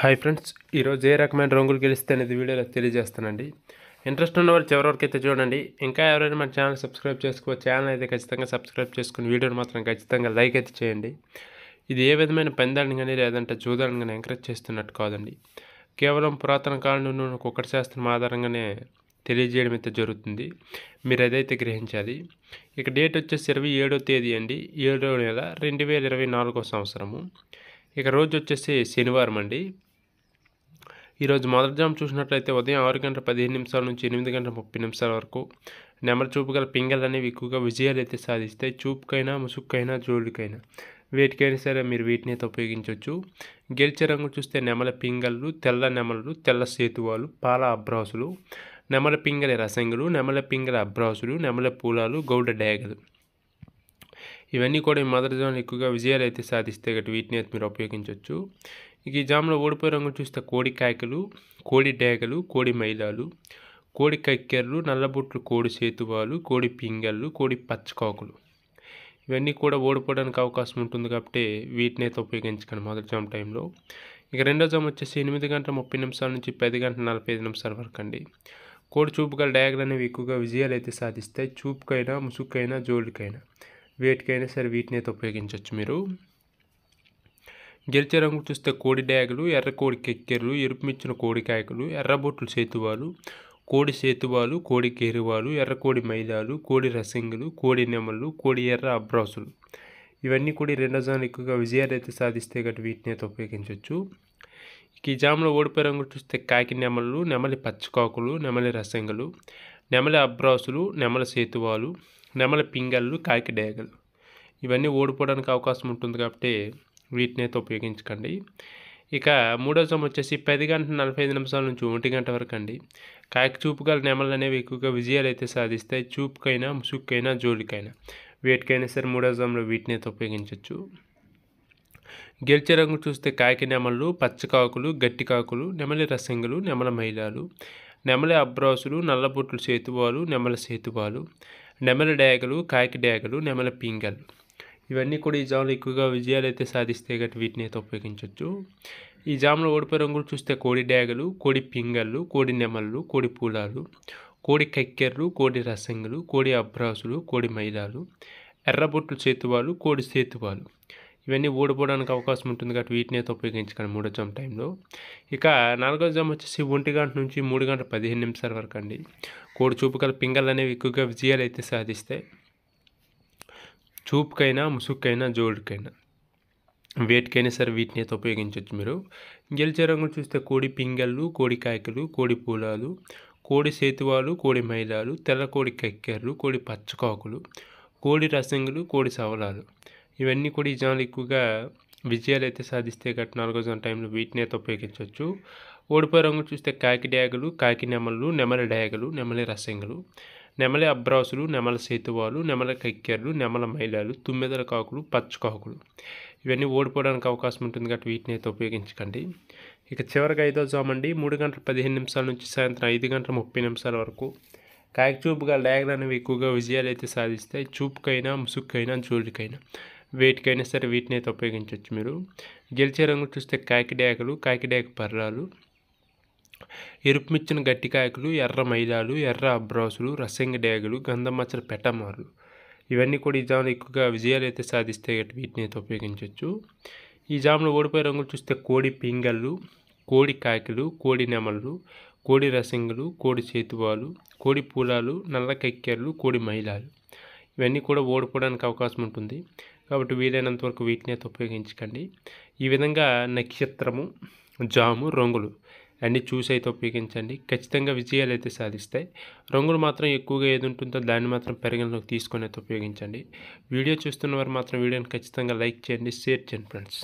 hi friends ఈరోజు ఏ రకమైన రంగులు గెలిస్తే అనేది వీడియోలో తెలియజేస్తానండి ఇంట్రెస్ట్ ఉన్న వాళ్ళు చివరి వరకు అయితే చూడండి ఇంకా ఎవరైనా మన ఛానల్ సబ్స్క్రైబ్ చేసుకో ఛానల్ అయితే ఖచ్చితంగా సబ్స్క్రైబ్ చేసుకుని వీడియోని మాత్రం ఖచ్చితంగా లైక్ అయితే చేయండి ఇది ఏ విధమైన పెందాన్ని కానీ లేదంటే చూదాన్ని కానీ ఎంకరేజ్ చేస్తున్నట్టు కాదండి కేవలం పురాతన కాలంలో ఒక్కటి శాస్త్రం ఆధారంగానే తెలియజేయడం అయితే జరుగుతుంది మీరు అదైతే గ్రహించాలి ఇక డేట్ వచ్చేసి ఇరవై ఏడో తేదీ అండి ఏడో నెల రెండు వేల ఇరవై నాలుగో సంవత్సరము ఇక రోజు వచ్చేసి శనివారం అండి ఈరోజు మొదటి జామ్ చూసినట్లయితే ఉదయం ఆరు గంటల పదిహేను నిమిషాల నుంచి ఎనిమిది గంటల ముప్పై నిమిషాల వరకు నెమల చూపు గల పింగళ్ళు అనేవి ఎక్కువగా విజయాలు అయితే సాధిస్తాయి చూపుకైనా ముసుక్కైనా జోడుకైనా వేటికైనా సరే మీరు వీటిని అయితే ఉపయోగించవచ్చు గెలిచే రంగు చూస్తే నెమల పింగళ్ళు తెల్ల నెమలు తెల్ల సేతువాలు పాల అబ్రాసులు నెమల పింగళ రసంగులు నెమల పింగళ అబ్రాసులు నెమల పూలాలు గౌడ డేగలు ఇవన్నీ కూడా ఈ మదర్ జామ్లో ఎక్కువగా విజయాలు అయితే సాధిస్తే గట్టి వీటిని అయితే మీరు ఉపయోగించవచ్చు ఇక ఈ జామ్లో ఓడిపోయే రంగు చూస్తే కోడి కాయకలు కోడి డేగలు కోడి మైలాలు కోడి కక్కెర్లు నల్లబుట్లు కోడి సేతువాలు కోడి పింగళ్ళు కోడి పచ్చకాకులు ఇవన్నీ కూడా ఓడిపోవడానికి అవకాశం ఉంటుంది కాబట్టి వీటిని అయితే ఉపయోగించుకోండి మొదటి జామ్ టైంలో ఇక రెండో జామ్ వచ్చేసి ఎనిమిది గంటల ముప్పై నిమిషాల నుంచి పది గంటల నలభై ఐదు నిమిషాల వరకు అండి కోడి గల డయాగ్రామ్ అనేవి ఎక్కువగా విజయాలు అయితే సాధిస్తాయి చూపుకైనా ముసుక్కైనా జోలికైనా వేటికైనా సరే వీటిని అయితే ఉపయోగించవచ్చు మీరు గెలిచే రంగు చూస్తే కోడి డాగులు ఎర్ర కోడి కెక్కెర్లు ఎరుపు మిచ్చిన కోడి కాయకులు ఎర్రబొట్లు సేతువాలు కోడి సేతువాలు కోడి కేరువాలు ఎర్ర కోడి మైదాలు కోడి రసింగులు కోడి నెమలు కోడి ఎర్ర అబ్రాసులు ఇవన్నీ కూడా రెండో జాన్ ఎక్కువగా విజయాలు అయితే సాధిస్తే గట్టి వీటిని అయితే ఉపయోగించవచ్చు ఈ జామ్లో ఓడిపోయే రంగు చూస్తే కాకి నెమలు నెమలి పచ్చికాకులు నెమలి రసంగులు నెమలి అబ్రాసులు నెమలి సేతువాలు నెమల పింగళ్ళు కాకి డేగలు ఇవన్నీ ఓడిపోవడానికి అవకాశం ఉంటుంది కాబట్టి వీటిని అయితే ఉపయోగించకండి ఇక మూడో సమయం వచ్చేసి పది గంటల నలభై ఐదు నిమిషాల నుంచి ఒంటి గంట వరకు అండి కాకి చూపు గల నెమలు అనేవి ఎక్కువగా విజయాలు అయితే సాధిస్తాయి చూపుకైనా ముసుక్కైనా జోలికైనా వేటికైనా సరే మూడో సమయంలో వీటిని అయితే ఉపయోగించవచ్చు గెలిచే రంగు చూస్తే కాకి నెమళ్ళు పచ్చకాకులు గట్టి కాకులు నెమలి రసంగులు నెమల మైలాలు నెమలి అబ్రాసులు నల్లబొట్లు సేతువాలు నెమల సేతువాలు నెమల డ్యాగలు కాకి డ్యాగలు నెమల పింగల్ ఇవన్నీ కూడా ఈ జామ్లో ఎక్కువగా విజయాలు అయితే సాధిస్తే గట్టి వీటిని అయితే ఉపయోగించవచ్చు ఈ జామ్లో ఓడిపోయి రంగులు చూస్తే కోడి డ్యాగలు కోడి పింగళ్ళు కోడి నెమళ్ళు కోడి పూలాలు కోడి కక్కెర్లు కోడి రసంగులు కోడి అబ్రాసులు కోడి మైలాలు ఎర్రబొట్లు చేతువాలు కోడి సేతువాలు ఇవన్నీ ఓడిపోవడానికి అవకాశం ఉంటుంది కాబట్టి వీటిని అయితే ఉపయోగించుకోండి మూడో జామ్ టైంలో ఇక నాలుగో జామ్ వచ్చేసి ఒంటి గంట నుంచి మూడు గంటల పదిహేను నిమిషాల వరకు అండి కోడి చూపు గల పింగళ్ళు అనేవి ఎక్కువగా విజయాలు అయితే సాధిస్తాయి చూపుకైనా ముసుగుకైనా జోడుకైనా వేటికైనా సరే వీటిని అయితే ఉపయోగించవచ్చు మీరు గెలిచే రంగులు చూస్తే కోడి పింగళ్ళు కోడి కాయకులు కోడి పూలాలు కోడి సేతువాలు కోడి మైలాలు తెల్ల కోడి కక్కెర్లు కోడి పచ్చకాకులు కోడి రసంగులు కోడి సవలాలు ఇవన్నీ కూడా ఈ జనాలు ఎక్కువగా విజయాలు అయితే సాధిస్తే గట్ నాలుగో జన టైంలో వీటిని అయితే ఉపయోగించవచ్చు ఓడిపోయే రంగు చూస్తే కాకి డయాగలు కాకి నెమలు నెమల డయాగలు నెమలి రసంగులు నెమల అబ్రాసులు నెమల సేతువాలు నెమల కక్కెర్లు నెమల మైలాలు తుమ్మెదల కాకులు పచ్చకాకులు ఇవన్నీ ఓడిపోవడానికి అవకాశం ఉంటుంది కాబట్టి వీటిని అయితే ఉపయోగించకండి ఇక చివరికి ఐదో జామండి మూడు గంటల పదిహేను నిమిషాల నుంచి సాయంత్రం ఐదు గంటల ముప్పై నిమిషాల వరకు కాకి చూపుగా డయాగలు అనేవి ఎక్కువగా విజయాలు అయితే సాధిస్తాయి చూపుకైనా ముసుక్కైనా జోలికైనా వేటికైనా సరే వీటిని అయితే ఉపయోగించవచ్చు మీరు గెలిచే రంగు చూస్తే కాకిడాకులు కాకిడాక పర్రాలు ఎరుపు మిచ్చిన గట్టి కాయకులు ఎర్ర మైదాలు ఎర్ర అబ్రాసులు రసంగ డేగలు గంధమచ్చల పెట్టమారులు ఇవన్నీ కూడా ఈ జాములు ఎక్కువగా విజయాలు అయితే సాధిస్తే వీటిని అయితే ఉపయోగించవచ్చు ఈ జాములు ఓడిపోయే రంగులు చూస్తే కోడి పింగళ్ళు కోడి కాకులు కోడి నెమళ్ళు కోడి రసంగులు కోడి చేతువాలు కోడి పూలాలు నల్ల కక్కెర్లు కోడి మైలాలు ఇవన్నీ కూడా ఓడిపోవడానికి అవకాశం ఉంటుంది కాబట్టి వీలైనంత వరకు వీటిని అయితే ఉపయోగించకండి ఈ విధంగా నక్షత్రము జాము రంగులు అన్ని చూసి అయితే ఉపయోగించండి ఖచ్చితంగా విజయాలు అయితే సాధిస్తాయి రంగులు మాత్రం ఎక్కువగా ఏది ఉంటుందో దాన్ని మాత్రం పరిగణలోకి తీసుకొని అయితే ఉపయోగించండి వీడియో చూస్తున్న వారు మాత్రం వీడియోని ఖచ్చితంగా లైక్ చేయండి షేర్ చేయండి ఫ్రెండ్స్